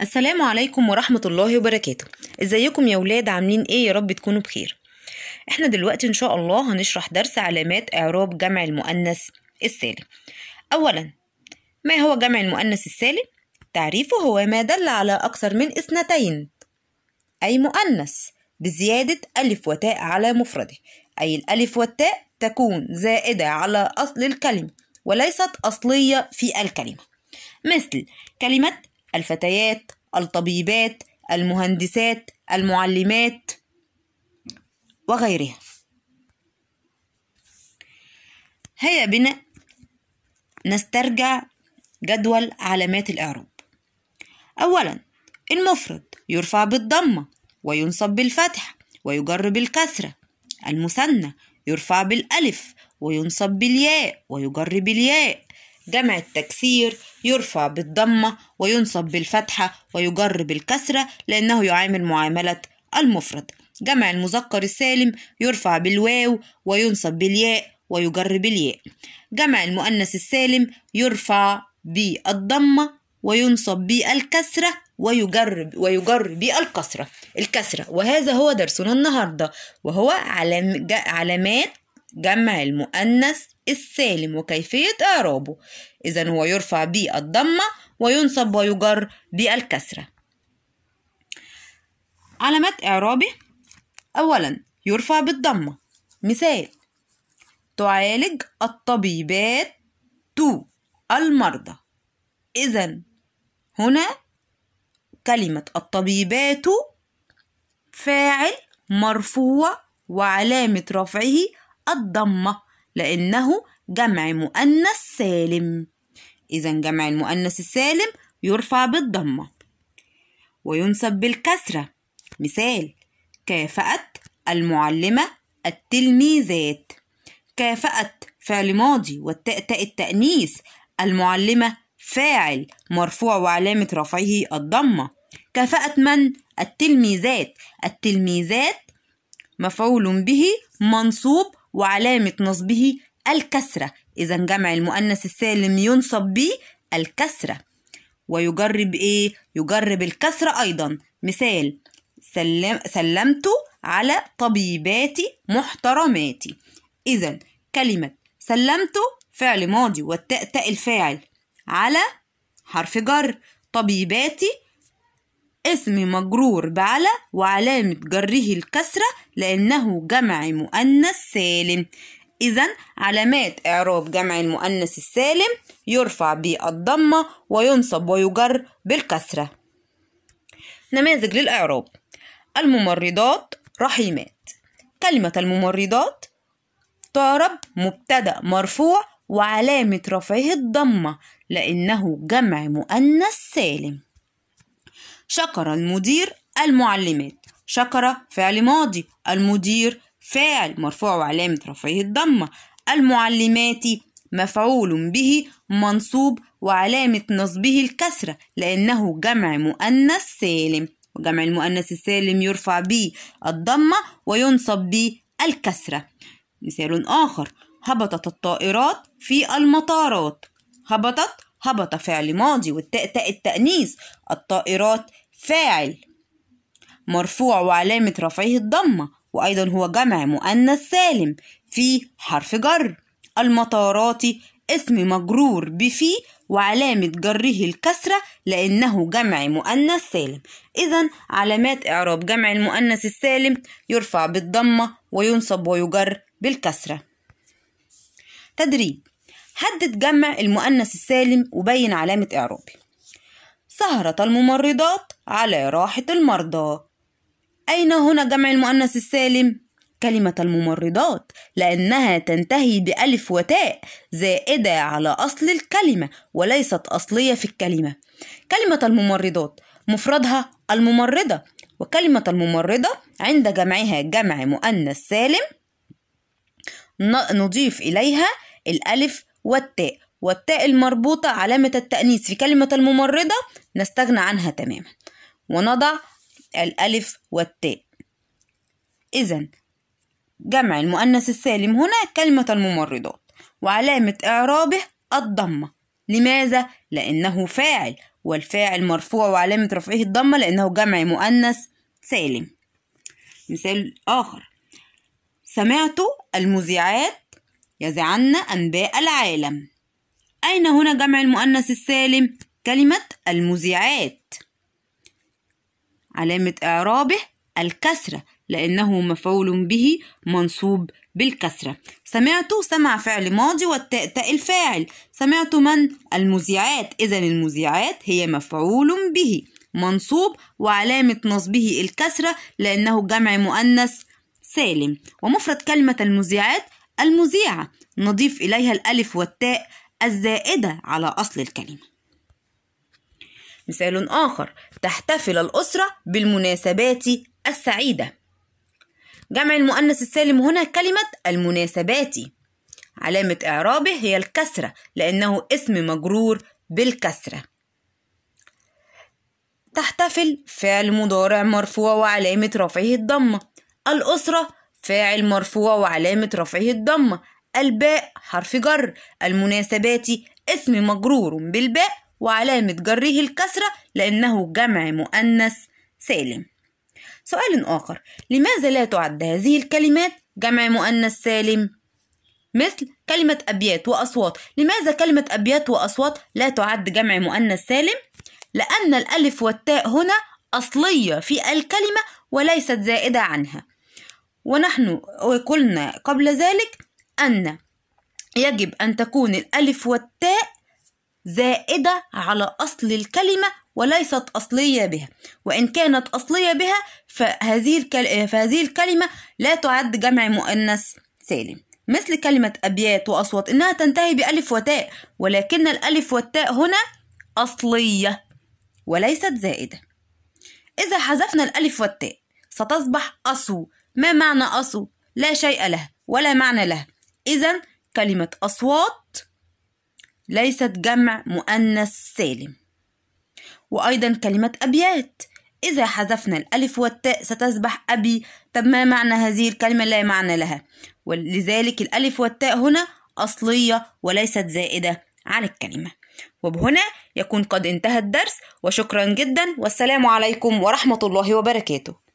السلام عليكم ورحمة الله وبركاته ازيكم يا ولاد عاملين ايه يا رب تكونوا بخير احنا دلوقتي ان شاء الله هنشرح درس علامات اعراب جمع المؤنث السالم اولا ما هو جمع المؤنث السالم تعريفه هو ما دل على اكثر من اثنتين اي مؤنث بزيادة ألف وتاء على مفرده أي الألف والتاء تكون زائدة على أصل الكلمة وليست أصلية في الكلمة مثل كلمة الفتيات الطبيبات المهندسات المعلمات وغيرها هيا بنا نسترجع جدول علامات الإعراب أولا المفرد يرفع بالضمة وينصب بالفتح ويجر بالكسرة المثنى يرفع بالألف وينصب بالياء ويجر بالياء جمع التكسير يرفع بالضمة وينصب بالفتحة ويجر بالكسرة لأنه يعامل معاملة المفرد جمع المذكر السالم يرفع بالواو وينصب بالياء ويجر بالياء جمع المؤنث السالم يرفع بالضمة وينصب بالكسرة ويجر ويجر بالكسرة الكسرة وهذا هو درسنا النهاردة وهو علامات جمع المؤنث السالم وكيفية إعرابه إذا هو يرفع بالضمة وينصب ويجر بالكسرة علامات إعرابي أولا يرفع بالضمة مثال تعالج الطبيبات تو المرضى إذا هنا كلمة الطبيبات فاعل مرفوع وعلامة رفعه الضمة لأنه جمع مؤنث سالم إذا جمع المؤنث السالم يرفع بالضمة وينسب بالكسرة مثال كافأت المعلمة التلميذات كافأت فعل ماضي والتاء تاء التأنيث المعلمة فاعل مرفوع وعلامة رفعه الضمة كافأت من التلميذات التلميذات مفعول به منصوب وعلامة نصبه الكسرة إذا جمع المؤنث السالم ينصب به الكسرة ويجرب إيه؟ يجرب الكسرة أيضا مثال سلم سلمت على طبيباتي محترماتي إذا كلمة سلمت فعل ماضي والتاء تاء الفاعل على حرف جر طبيباتي اسم مجرور بعلى وعلامة جره الكسرة لأنه جمع مؤنث سالم إذا علامات إعراب جمع المؤنث السالم يرفع بالضمة وينصب ويجر بالكسرة نماذج للإعراب الممرضات رحيمات كلمة الممرضات تعرب مبتدأ مرفوع وعلامة رفعه الضمة لأنه جمع مؤنث سالم شكر المدير المعلمات شكر فعل ماضي المدير فاعل مرفوع وعلامة رفعه الضمة المعلمات مفعول به منصوب وعلامة نصبه الكسرة لأنه جمع مؤنث سالم وجمع المؤنث السالم يرفع به الضمة وينصب به الكسرة مثال آخر هبطت الطائرات في المطارات هبطت هبط فعل ماضي والتاء تاء التأنيث الطائرات فاعل مرفوع وعلامة رفعه الضمة وأيضا هو جمع مؤنث سالم في حرف جر المطارات اسم مجرور بفي وعلامة جره الكسرة لأنه جمع مؤنث سالم إذا علامات إعراب جمع المؤنث السالم يرفع بالضمة وينصب ويجر بالكسرة تدريب حدد جمع المؤنث السالم وبين علامة إعرابي سهرة الممرضات على راحة المرضى أين هنا جمع المؤنث السالم؟ كلمة الممرضات لأنها تنتهي بألف وتاء زائدة على أصل الكلمة وليست أصلية في الكلمة كلمة الممرضات مفردها الممرضة وكلمة الممرضة عند جمعها جمع مؤنث سالم نضيف إليها الألف والتاء والتاء المربوطة علامة التأنيث في كلمة الممرضة نستغنى عنها تماما ونضع الألف والتاء إذا جمع المؤنث السالم هنا كلمة الممرضات وعلامة إعرابه الضمة لماذا؟ لأنه فاعل والفاعل مرفوع وعلامة رفعه الضمة لأنه جمع مؤنث سالم مثال آخر سمعت المذيعات يزعن أنباء العالم أين هنا جمع المؤنث السالم كلمة المذيعات علامة إعرابه الكسرة لأنه مفعول به منصوب بالكسرة سمعت سمع فعل ماضي والتاء تاء الفاعل سمعت من المذيعات إذا المذيعات هي مفعول به منصوب وعلامة نصبه الكسرة لأنه جمع مؤنث سالم ومفرد كلمة المذيعات المذيعة نضيف إليها الألف والتاء الزائدة على أصل الكلمة مثال آخر تحتفل الأسرة بالمناسبات السعيدة جمع المؤنث السالم هنا كلمة المناسبات علامة إعرابه هي الكسرة لأنه اسم مجرور بالكسرة تحتفل فعل مضارع مرفوع وعلامة رفعه الضمة الأسرة فاعل مرفوع وعلامة رفعه الضمة الباء حرف جر المناسبات اسم مجرور بالباء وعلامة جره الكسرة لأنه جمع مؤنث سالم سؤال آخر لماذا لا تعد هذه الكلمات جمع مؤنث سالم؟ مثل كلمة أبيات وأصوات لماذا كلمة أبيات وأصوات لا تعد جمع مؤنث سالم؟ لأن الألف والتاء هنا أصلية في الكلمة وليست زائدة عنها ونحن قلنا قبل ذلك أن يجب أن تكون الألف والتاء زائدة على أصل الكلمة وليست أصلية بها وإن كانت أصلية بها فهذه, فهذه الكلمة لا تعد جمع مؤنث سالم مثل كلمة أبيات وأصوات إنها تنتهي بألف وتاء ولكن الألف والتاء هنا أصلية وليست زائدة إذا حذفنا الألف والتاء ستصبح أصو ما معنى أصو؟ لا شيء له ولا معنى له إذا كلمة أصوات ليست جمع مؤنث سالم وأيضا كلمة أبيات إذا حذفنا الألف والتاء ستصبح أبي طب ما معنى هذه الكلمة لا معنى لها ولذلك الألف والتاء هنا أصلية وليست زائدة على الكلمة وبهنا يكون قد انتهى الدرس وشكرا جدا والسلام عليكم ورحمة الله وبركاته